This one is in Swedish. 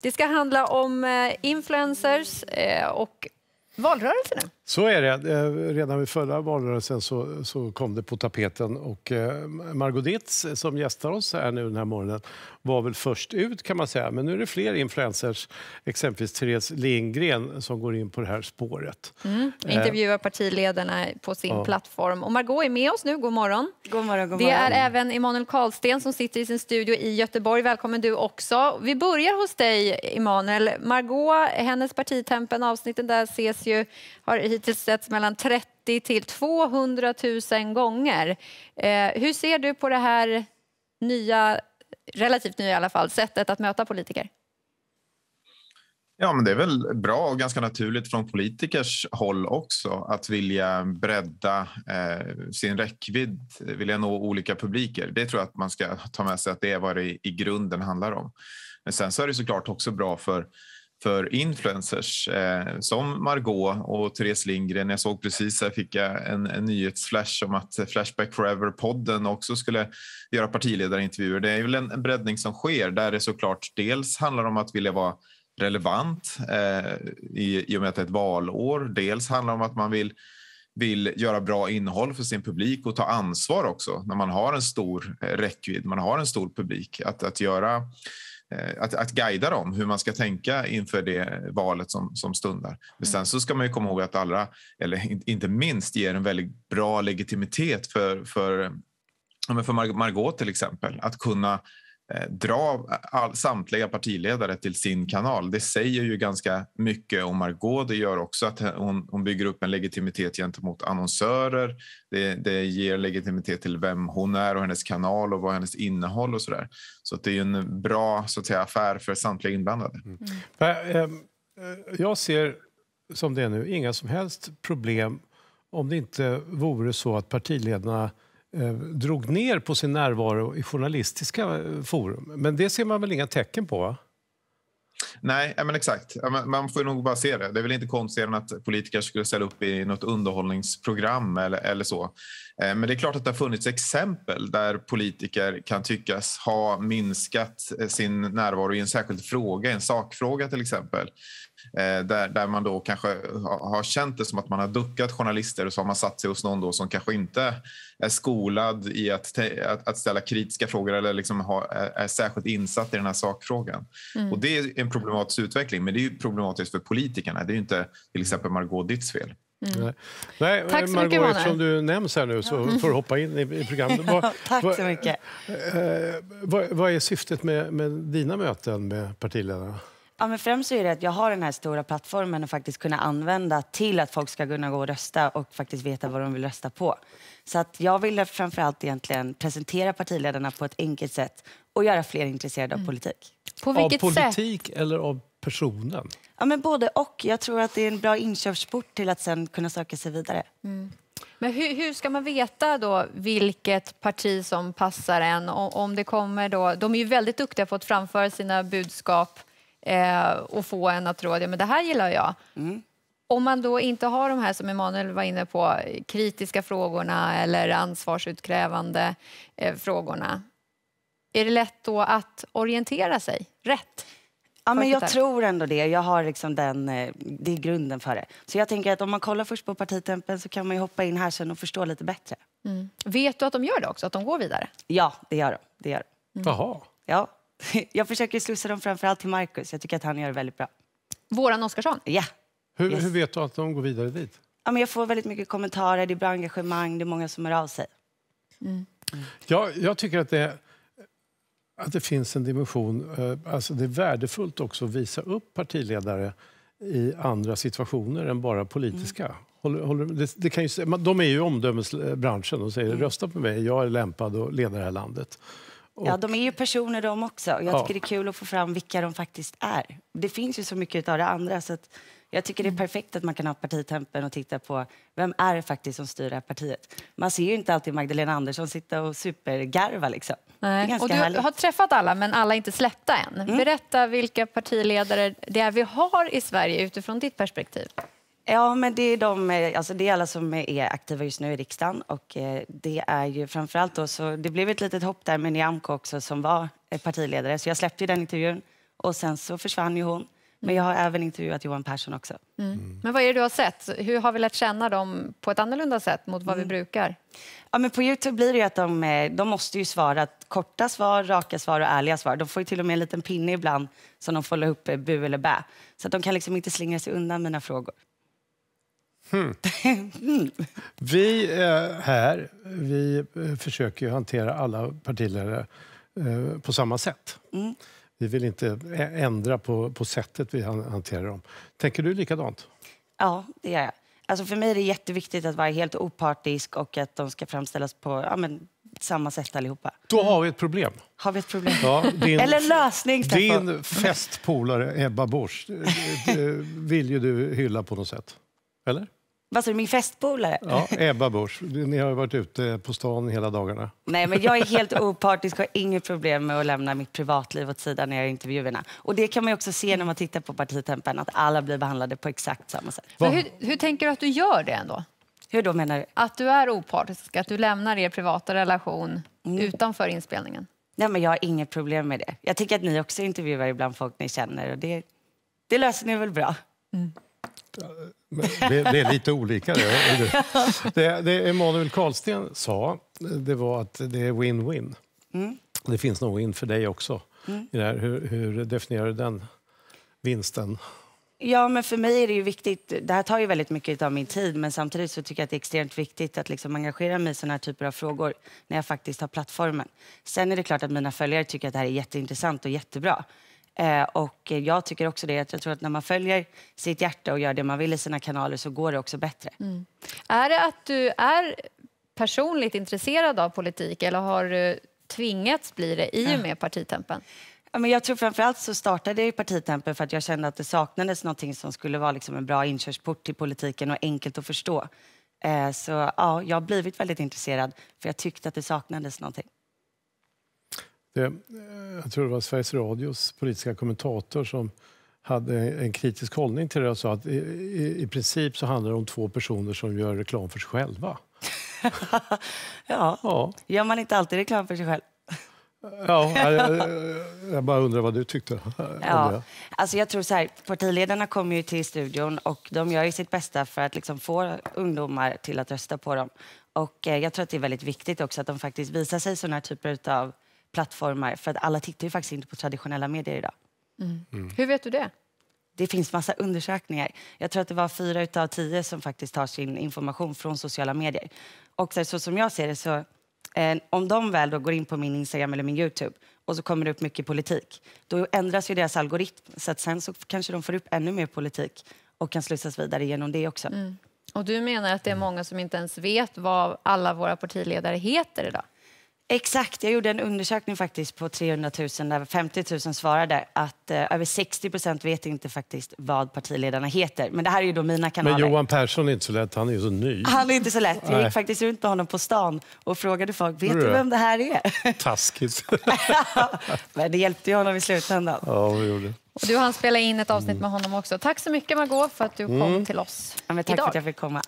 Det ska handla om eh, influencers eh, och valrörelserna. Så är det. Eh, redan vid förra valrörelsen så, så kom det på tapeten. Och eh, Margot Ditz, eh, som gästar oss här nu den här morgonen, var väl först ut kan man säga. Men nu är det fler influencers, exempelvis Therese Lindgren, som går in på det här spåret. Mm. Intervjuar partiledarna på sin ja. plattform. Och Margot är med oss nu. God morgon. God morgon, god Det är även Emanuel Karlsten som sitter i sin studio i Göteborg. Välkommen du också. Vi börjar hos dig, Emanuel. Margot, hennes partitempen, avsnitten där ses ju, har hittills setts mellan 30 till 200 000 gånger. Eh, hur ser du på det här nya, relativt nya i alla fall, sättet att möta politiker? Ja, men det är väl bra och ganska naturligt från politikers håll också att vilja bredda eh, sin räckvidd, vilja nå olika publiker. Det tror jag att man ska ta med sig att det är vad det i grunden handlar om. Men sen så är det såklart också bra för för influencers eh, som Margot och Therese Lindgren. Jag såg precis här fick jag en, en nyhetsflash om att Flashback Forever-podden också skulle göra partiledarintervjuer. Det är väl en, en breddning som sker där det såklart dels handlar om att vilja vara relevant eh, i, i och med att det är ett valår. Dels handlar det om att man vill vill göra bra innehåll för sin publik och ta ansvar också när man har en stor eh, räckvidd, man har en stor publik. Att, att göra Eh, att, att guida dem hur man ska tänka inför det valet som, som stundar. Men sen mm. så ska man ju komma ihåg att Allra, eller inte minst, ger en väldigt bra legitimitet för, för, för Margot till exempel. Att kunna Eh, dra all, samtliga partiledare till sin kanal. Det säger ju ganska mycket om Margot. Det gör också att hon, hon bygger upp en legitimitet gentemot annonsörer. Det, det, ger legitimitet till vem hon är och hennes kanal och vad hennes innehåll och sådär. Så det är en bra så att säga, affär för samtliga inblandade. Mm. Ehm, eh, jag ser som det är nu inga som helst problem om det inte vore så att partiledarna Eh, drog ner på sin närvaro i journalistiska eh, forum. Men det ser man väl inga tecken på? Va? Nej, men exakt. Man får nog bara se det. Det är väl inte konstigare än att politiker skulle ställa upp i något underhållningsprogram eller, eller så. Eh, men det är klart att det har funnits exempel där politiker kan tyckas ha minskat sin närvaro i en särskild fråga, en sakfråga till exempel. Eh, där, där man då kanske har känt det som att man har duckat journalister och så har man satt sig hos någon då som kanske inte är skolad i att, att, att ställa kritiska frågor eller liksom ha, är, särskilt insatt i den här sakfrågan. Mm. Och det är en problematisk utveckling, men det är problematiskt för politikerna. Det är inte till exempel Margot Ditts fel. Mm. Nej, Tack så Margot, mycket, eftersom du nämns här nu så ja. får du hoppa in i programmet. Vad, Tack så mycket. Eh, vad, vad, är syftet med, med dina möten med partiledarna? Ja, men främst är det att jag har den här stora plattformen att faktiskt kunna använda till att folk ska kunna gå och rösta och faktiskt veta vad de vill rösta på. Så att jag ville framförallt egentligen presentera partiledarna på ett enkelt sätt och göra fler intresserade av mm. politik. På vilket av politik sätt? eller av personen? Ja, men både och. Jag tror att det är en bra inkörsport till att sen kunna söka sig vidare. Mm. Men hur, hur, ska man veta då vilket parti som passar en? Om det kommer då, de är ju väldigt duktiga på att framföra sina budskap eh, och få en att tro att ja, men det här gillar jag. Mm. Om man då inte har de här, som Emanuel var inne på, kritiska frågorna eller ansvarsutkrävande eh, frågorna, är det lätt då att orientera sig rätt? Ja, men jag tror ändå det. Jag har liksom den, eh, det är grunden för det. Så jag tänker att om man kollar först på partitempen så kan man hoppa in här sen och förstå lite bättre. Mm. Vet du att de gör det också, att de går vidare? Ja, det gör de. Det gör de. Mm. Jaha. Ja. Jag försöker slussa dem framförallt till Markus. Jag tycker att han gör det väldigt bra. Våran Oskarsson? Ja. Hur, yes. hur vet du att de går vidare dit? Ja, men jag får väldigt mycket kommentarer, det är bra engagemang, det är många som hör av sig. Mm. Mm. Jag, jag, tycker att det, att det finns en dimension... Eh, alltså det är värdefullt också att visa upp partiledare i andra situationer än bara politiska. Mm. Håller, håller, det, det, kan ju, de är ju omdömesbranschen. De säger mm. rösta på mig, jag är lämpad att leda det här landet. Ja, de är ju personer de också. Jag ja. det är kul att få fram vilka de faktiskt är. Det finns ju så mycket av det andra så att jag tycker det är mm. perfekt att man kan ha partitempen och titta på vem är det faktiskt som styr det här partiet. Man ser ju inte alltid Magdalena Andersson sitta och supergarva liksom. Nej. Och du härligt. har träffat alla, men alla är inte släppta än. Mm. Berätta vilka partiledare det är vi har i Sverige utifrån ditt perspektiv. Ja, men det är, de, eh, alltså det är alla som är aktiva just nu i riksdagen och eh, det är ju framförallt då så det blev ett litet hopp där med Nyamko också som var eh, partiledare så jag släppte ju den intervjun och sen så försvann ju hon. Men jag har mm. även intervjuat Johan Persson också. Mm. mm. Men vad är det du har sett? Hur har vi lärt känna dem på ett annorlunda sätt mot vad mm. vi brukar? Ja, men på Youtube blir det ju att de, de måste ju svara korta svar, raka svar och ärliga svar. De får ju till och med en liten pinne ibland som de får upp bu eller bä. Så att de kan liksom inte slingra sig undan mina frågor. Hmm. Vi här vi eh, försöker hantera alla partiledare eh, på samma sätt. Mm. Vi vill inte ändra på, på sättet vi hanterar dem. Tänker du likadant? Ja, det gör jag. Alltså för mig är det jätteviktigt att vara helt opartisk och att de ska framställas på ja, men, samma sätt allihopa. Då har vi ett problem. Har vi ett problem? Ja, din, Eller lösning, Stefan. Din festpolare Ebba Busch eh, vill ju du hylla på något sätt. Eller? Vad sa du, min festpolare? Ja, Ebba Busch. Ni har ju varit ute på stan hela dagarna. Nej, men jag är helt opartisk och har inget problem med att lämna mitt privatliv åt sidan när jag intervjuerna. Och det kan man också se när man tittar på partitempen, att alla blir behandlade på exakt samma sätt. Hur, hur, tänker du att du gör det ändå? Hur då menar du? Att du är opartisk, att du lämnar er privata relation mm. utanför inspelningen. Nej, men jag har inget problem med det. Jag tycker att ni också intervjuar ibland folk ni känner och det, det löser ni väl bra? Mm. Det, det, är lite olika. Det. det, det Emanuel Karlsten sa det var att det är win-win. Mm. Det finns nog win för dig också. Mm. Hur, hur, definierar du den vinsten? Ja, men för mig är det ju viktigt. Det här tar ju väldigt mycket av min tid, men samtidigt så tycker jag att det är extremt viktigt att liksom engagera mig i sådana här typer av frågor när jag faktiskt har plattformen. Sen är det klart att mina följare tycker att det här är jätteintressant och jättebra. Eh, och jag tycker också det, att jag tror att när man följer sitt hjärta och gör det man vill i sina kanaler så går det också bättre. Mm. Är det att du är personligt intresserad av politik eller har du tvingats bli det i och med partitempen? men jag tror framförallt så startade jag i partitempen för att jag kände att det saknades någonting som skulle vara liksom en bra inkörsport till politiken och enkelt att förstå. Eh, så ja, jag har blivit väldigt intresserad för jag tyckte att det saknades någonting. Det, eh, jag tror det var Sveriges Radios politiska kommentator som hade en kritisk hållning till det och sa att i, i, i princip så handlar det om två personer som gör reklam för sig själva. ja. ja, gör man inte alltid reklam för sig själv? Ja, jag, jag, bara undrar vad du tyckte. Ja. Alltså jag tror så här, partiledarna kommer ju till studion och de gör ju sitt bästa för att liksom få ungdomar till att rösta på dem. Och eh, jag tror att det är väldigt viktigt också att de faktiskt visar sig sådana här typer av plattformar. För att alla tittar ju faktiskt inte på traditionella medier idag. Mm. Mm. Hur vet du det? Det finns massa undersökningar. Jag tror att det var fyra utav tio som faktiskt tar sin information från sociala medier. Och så, så som jag ser det så, eh, om de väl då går in på min Instagram eller min Youtube och så kommer det upp mycket politik, då ändras ju deras algoritm. Så att sen så kanske de får upp ännu mer politik och kan slussas vidare genom det också. Mm. Och du menar att det är mm. många som inte ens vet vad alla våra partiledare heter idag? Exakt, jag gjorde en undersökning faktiskt på 300 000 där 50 000 svarade att eh, över 60 procent vet inte faktiskt vad partiledarna heter. Men det här är ju då mina kanaler. Men Johan Persson är inte så lätt, han är ju så ny. Han är inte så lätt. Jag gick faktiskt runt med honom på stan och frågade folk, vet du vem det här är? Taskigt. Men det hjälpte ju honom i slutändan. Ja, det gjorde och du hann spela in ett avsnitt med honom också. Tack så mycket Margot för att du kom mm. till oss ja, Tack idag. för att jag fick komma.